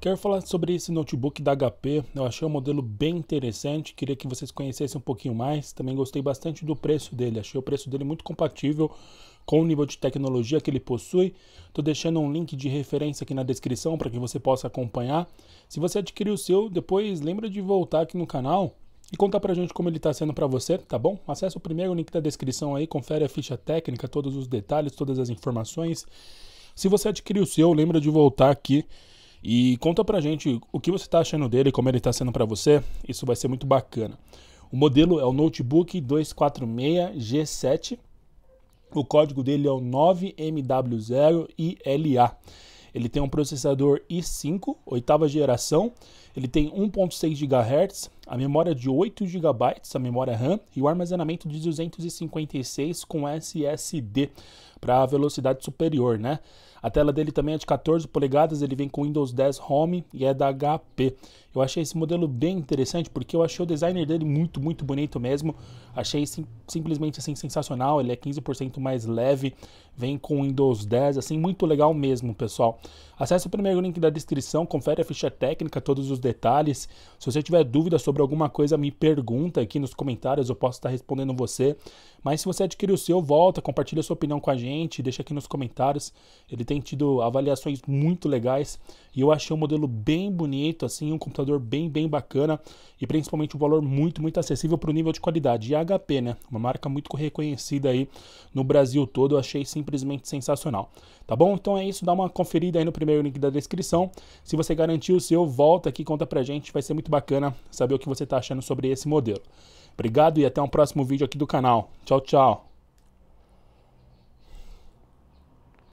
Quero falar sobre esse notebook da HP. Eu achei o modelo bem interessante, queria que vocês conhecessem um pouquinho mais. Também gostei bastante do preço dele, achei o preço dele muito compatível com o nível de tecnologia que ele possui. Estou deixando um link de referência aqui na descrição para que você possa acompanhar. Se você adquirir o seu, depois lembra de voltar aqui no canal e contar para a gente como ele está sendo para você, tá bom? Acesse o primeiro link da descrição aí, confere a ficha técnica, todos os detalhes, todas as informações. Se você adquirir o seu, lembra de voltar aqui e conta pra gente o que você está achando dele, como ele está sendo para você. Isso vai ser muito bacana. O modelo é o Notebook 246G7. O código dele é o 9MW0ILA. Ele tem um processador i5, oitava geração. Ele tem 1.6 GHz, a memória de 8 GB, a memória RAM e o armazenamento de 256 com SSD para velocidade superior, né? A tela dele também é de 14 polegadas, ele vem com Windows 10 Home e é da HP. Eu achei esse modelo bem interessante porque eu achei o designer dele muito, muito bonito mesmo. Achei sim, simplesmente assim sensacional, ele é 15% mais leve, vem com Windows 10, assim muito legal mesmo, pessoal. Acesse o primeiro link da descrição, confere a ficha técnica, todos os detalhes. Se você tiver dúvida sobre alguma coisa, me pergunta aqui nos comentários, eu posso estar respondendo você. Mas se você adquirir o seu, volta, compartilha a sua opinião com a gente, deixa aqui nos comentários. Ele tem tido avaliações muito legais e eu achei um modelo bem bonito, assim, um computador bem, bem bacana e principalmente um valor muito, muito acessível para o nível de qualidade. E a HP, né? Uma marca muito reconhecida aí no Brasil todo, eu achei simplesmente sensacional. Tá bom? Então é isso, dá uma conferida aí no primeiro link da descrição. Se você garantiu o seu, volta aqui, conta pra gente, vai ser muito bacana saber o que você está achando sobre esse modelo. Obrigado e até um próximo vídeo aqui do canal. Tchau, tchau.